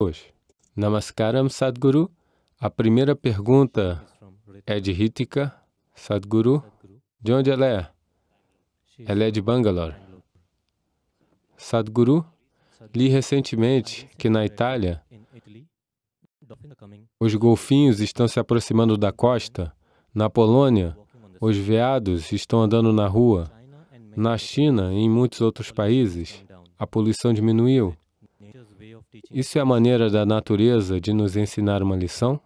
Hoje, Namaskaram Sadhguru. A primeira pergunta é de Ritika Sadhguru. De onde ela é? Ela é de Bangalore. Sadhguru, li recentemente que na Itália os golfinhos estão se aproximando da costa. Na Polônia, os veados estão andando na rua. Na China e em muitos outros países, a poluição diminuiu. Isso é a maneira da natureza de nos ensinar uma lição?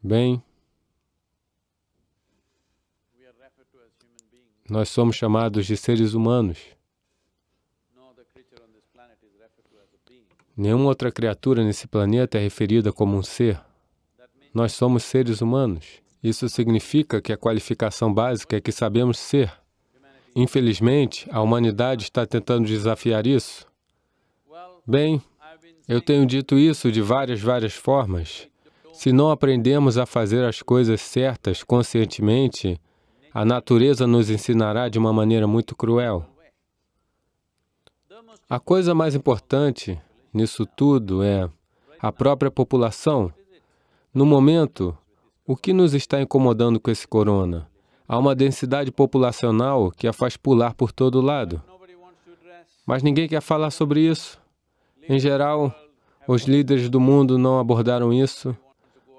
Bem, nós somos chamados de seres humanos. Nenhuma outra criatura nesse planeta é referida como um ser. Nós somos seres humanos. Isso significa que a qualificação básica é que sabemos ser. Infelizmente, a humanidade está tentando desafiar isso. Bem, eu tenho dito isso de várias, várias formas. Se não aprendemos a fazer as coisas certas conscientemente, a natureza nos ensinará de uma maneira muito cruel. A coisa mais importante nisso tudo é a própria população no momento, o que nos está incomodando com esse corona? Há uma densidade populacional que a faz pular por todo lado. Mas ninguém quer falar sobre isso. Em geral, os líderes do mundo não abordaram isso,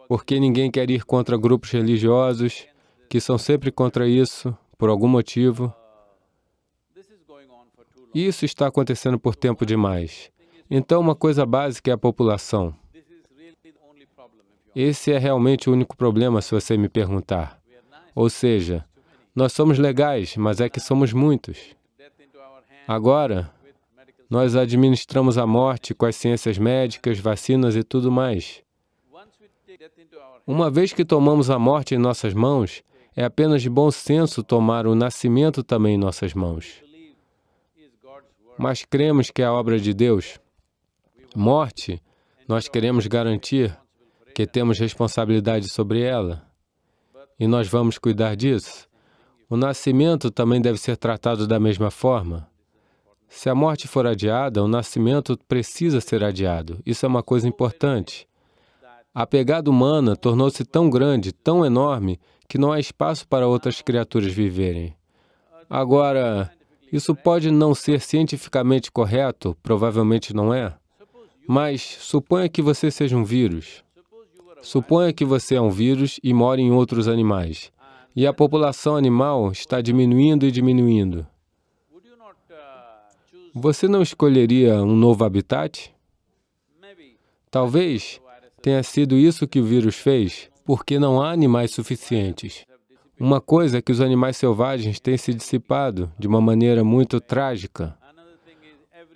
porque ninguém quer ir contra grupos religiosos, que são sempre contra isso, por algum motivo. Isso está acontecendo por tempo demais. Então, uma coisa básica é a população. Esse é realmente o único problema, se você me perguntar. Ou seja, nós somos legais, mas é que somos muitos. Agora, nós administramos a morte com as ciências médicas, vacinas e tudo mais. Uma vez que tomamos a morte em nossas mãos, é apenas de bom senso tomar o nascimento também em nossas mãos. Mas cremos que é a obra de Deus. Morte, nós queremos garantir que temos responsabilidade sobre ela e nós vamos cuidar disso. O nascimento também deve ser tratado da mesma forma. Se a morte for adiada, o nascimento precisa ser adiado. Isso é uma coisa importante. A pegada humana tornou-se tão grande, tão enorme, que não há espaço para outras criaturas viverem. Agora, isso pode não ser cientificamente correto, provavelmente não é, mas suponha que você seja um vírus. Suponha que você é um vírus e mora em outros animais, e a população animal está diminuindo e diminuindo. Você não escolheria um novo habitat? Talvez tenha sido isso que o vírus fez, porque não há animais suficientes. Uma coisa é que os animais selvagens têm se dissipado de uma maneira muito trágica.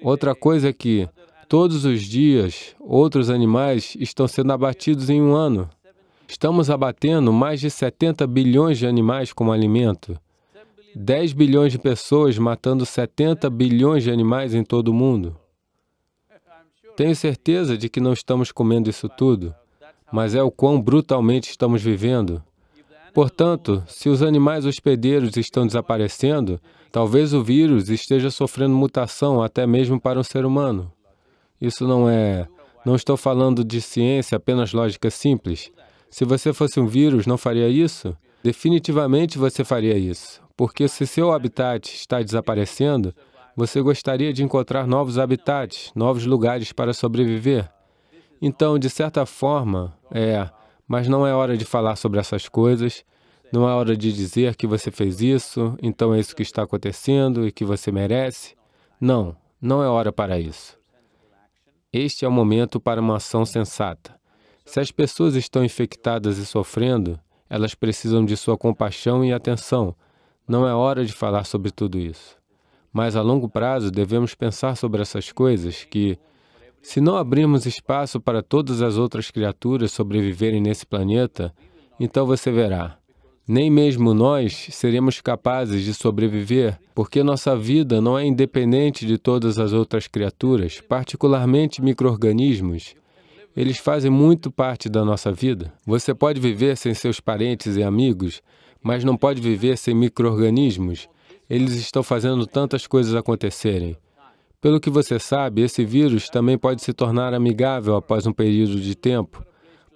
Outra coisa é que, Todos os dias, outros animais estão sendo abatidos em um ano. Estamos abatendo mais de 70 bilhões de animais como alimento. 10 bilhões de pessoas matando 70 bilhões de animais em todo o mundo. Tenho certeza de que não estamos comendo isso tudo, mas é o quão brutalmente estamos vivendo. Portanto, se os animais hospedeiros estão desaparecendo, talvez o vírus esteja sofrendo mutação até mesmo para um ser humano. Isso não é. Não estou falando de ciência, apenas lógica simples. Se você fosse um vírus, não faria isso? Definitivamente você faria isso, porque se seu habitat está desaparecendo, você gostaria de encontrar novos habitats, novos lugares para sobreviver. Então, de certa forma, é, mas não é hora de falar sobre essas coisas, não é hora de dizer que você fez isso, então é isso que está acontecendo e que você merece. Não, não é hora para isso. Este é o momento para uma ação sensata. Se as pessoas estão infectadas e sofrendo, elas precisam de sua compaixão e atenção. Não é hora de falar sobre tudo isso. Mas a longo prazo devemos pensar sobre essas coisas que, se não abrirmos espaço para todas as outras criaturas sobreviverem nesse planeta, então você verá, nem mesmo nós seremos capazes de sobreviver, porque nossa vida não é independente de todas as outras criaturas, particularmente micro-organismos. Eles fazem muito parte da nossa vida. Você pode viver sem seus parentes e amigos, mas não pode viver sem micro-organismos. Eles estão fazendo tantas coisas acontecerem. Pelo que você sabe, esse vírus também pode se tornar amigável após um período de tempo.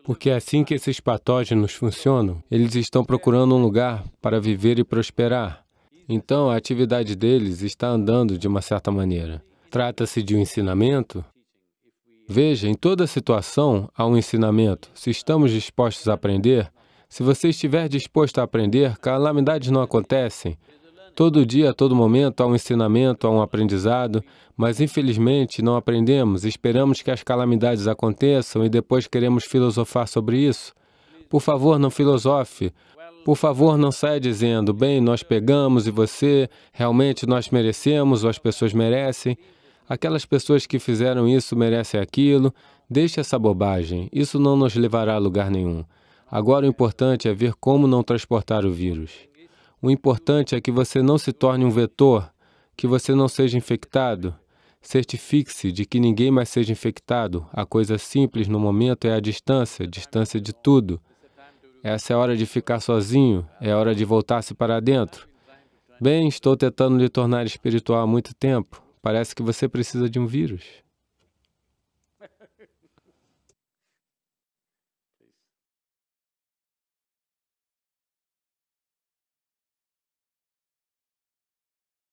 Porque é assim que esses patógenos funcionam. Eles estão procurando um lugar para viver e prosperar. Então, a atividade deles está andando de uma certa maneira. Trata-se de um ensinamento? Veja, em toda situação há um ensinamento. Se estamos dispostos a aprender, se você estiver disposto a aprender, calamidades não acontecem. Todo dia, a todo momento, há um ensinamento, há um aprendizado, mas infelizmente não aprendemos, esperamos que as calamidades aconteçam e depois queremos filosofar sobre isso. Por favor, não filosofe. Por favor, não saia dizendo, bem, nós pegamos e você, realmente nós merecemos ou as pessoas merecem. Aquelas pessoas que fizeram isso merecem aquilo. Deixe essa bobagem, isso não nos levará a lugar nenhum. Agora o importante é ver como não transportar o vírus. O importante é que você não se torne um vetor, que você não seja infectado. Certifique-se de que ninguém mais seja infectado. A coisa simples no momento é a distância, distância de tudo. Essa é a hora de ficar sozinho, é a hora de voltar-se para dentro. Bem, estou tentando lhe tornar espiritual há muito tempo. Parece que você precisa de um vírus.